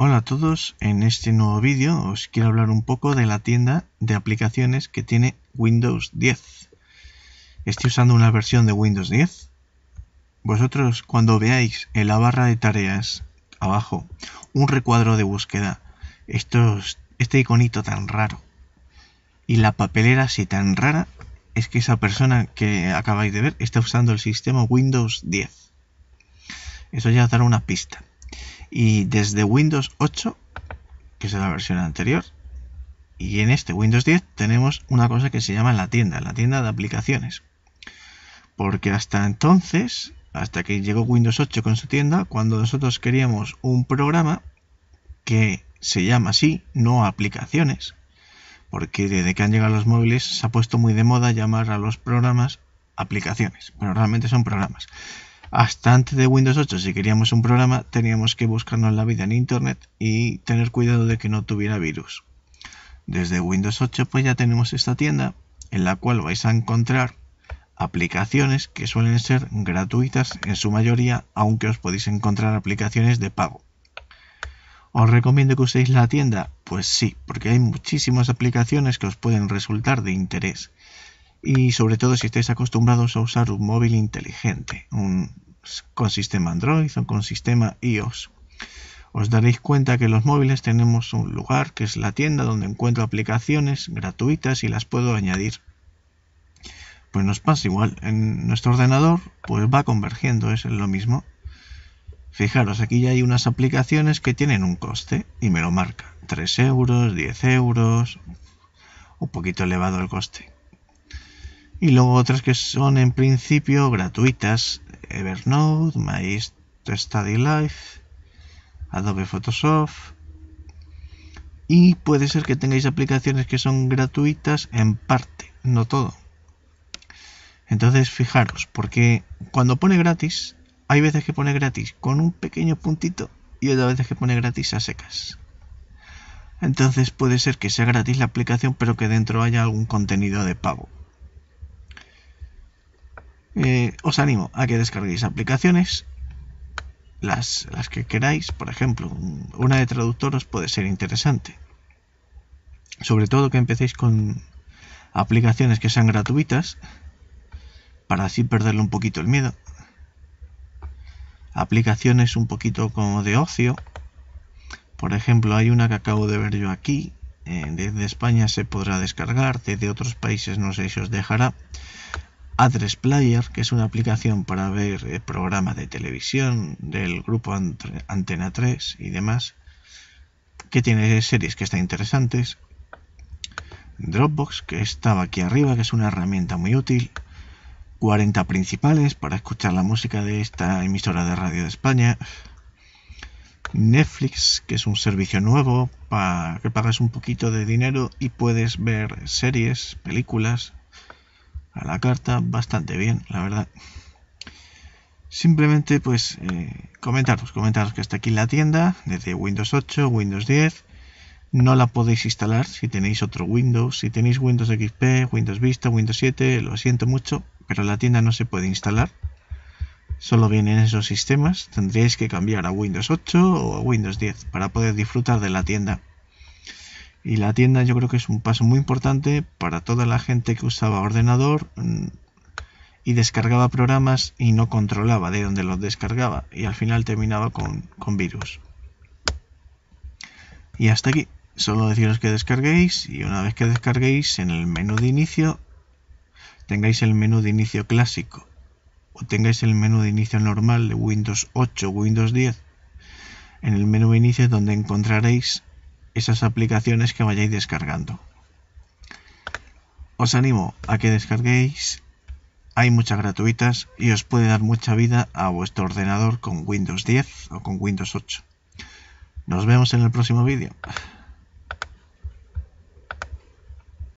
Hola a todos, en este nuevo vídeo os quiero hablar un poco de la tienda de aplicaciones que tiene Windows 10. Estoy usando una versión de Windows 10. Vosotros cuando veáis en la barra de tareas abajo un recuadro de búsqueda, este iconito tan raro y la papelera así tan rara, es que esa persona que acabáis de ver está usando el sistema Windows 10. Eso ya dará una pista. Y desde Windows 8, que es la versión anterior, y en este Windows 10 tenemos una cosa que se llama la tienda, la tienda de aplicaciones. Porque hasta entonces, hasta que llegó Windows 8 con su tienda, cuando nosotros queríamos un programa que se llama así, no aplicaciones, porque desde que han llegado los móviles se ha puesto muy de moda llamar a los programas aplicaciones, pero realmente son programas. Hasta antes de Windows 8, si queríamos un programa, teníamos que buscarnos la vida en Internet y tener cuidado de que no tuviera virus. Desde Windows 8 pues ya tenemos esta tienda en la cual vais a encontrar aplicaciones que suelen ser gratuitas en su mayoría, aunque os podéis encontrar aplicaciones de pago. ¿Os recomiendo que uséis la tienda? Pues sí, porque hay muchísimas aplicaciones que os pueden resultar de interés y sobre todo si estáis acostumbrados a usar un móvil inteligente, con sistema Android o con sistema iOS. Os daréis cuenta que en los móviles tenemos un lugar que es la tienda donde encuentro aplicaciones gratuitas y las puedo añadir. Pues nos pasa igual, en nuestro ordenador pues va convergiendo, es lo mismo. Fijaros, aquí ya hay unas aplicaciones que tienen un coste y me lo marca. 3 euros, 10 euros, un poquito elevado el coste y luego otras que son en principio gratuitas, Evernote, My Study Life, Adobe Photoshop y puede ser que tengáis aplicaciones que son gratuitas en parte, no todo. Entonces fijaros, porque cuando pone gratis, hay veces que pone gratis con un pequeño puntito y otras veces que pone gratis a secas. Entonces puede ser que sea gratis la aplicación pero que dentro haya algún contenido de pago. Eh, os animo a que descarguéis aplicaciones, las, que queráis, por ejemplo, una de traductor puede ser interesante. Sobre todo que empecéis con aplicaciones que sean gratuitas, para así perderle un poquito el miedo. Aplicaciones un poquito como de ocio. Por ejemplo, hay una que acabo de ver yo aquí. Eh, desde España se podrá descargar, desde otros países no sé si os dejará Adres Player, que es una aplicación para ver eh, programas de televisión del grupo Antena 3 y demás, que tiene series que están interesantes. Dropbox, que estaba aquí arriba, que es una herramienta muy útil. 40 principales para escuchar la música de esta emisora de radio de España. Netflix, que es un servicio nuevo para que pagas un poquito de dinero y puedes ver series, películas, la carta bastante bien, la verdad. Simplemente, pues, eh, comentaros, comentaros que está aquí la tienda, desde Windows 8, Windows 10. No la podéis instalar si tenéis otro Windows. Si tenéis Windows XP, Windows Vista, Windows 7, lo siento mucho, pero la tienda no se puede instalar. Solo vienen esos sistemas. tendréis que cambiar a Windows 8 o a Windows 10 para poder disfrutar de la tienda. Y la tienda yo creo que es un paso muy importante para toda la gente que usaba ordenador mm, y descargaba programas y no controlaba de dónde los descargaba y al final terminaba con, virus. Y hasta aquí, solo deciros que descarguéis y una vez que descarguéis en el menú de inicio tengáis el menú de inicio clásico o tengáis el menú de inicio normal de Windows 8 Windows 10 en el menú de inicio donde encontraréis esas aplicaciones que vayáis descargando. Os animo a que descarguéis, hay muchas gratuitas y os puede dar mucha vida a vuestro ordenador con Windows 10 o con Windows 8. Nos vemos en el próximo vídeo.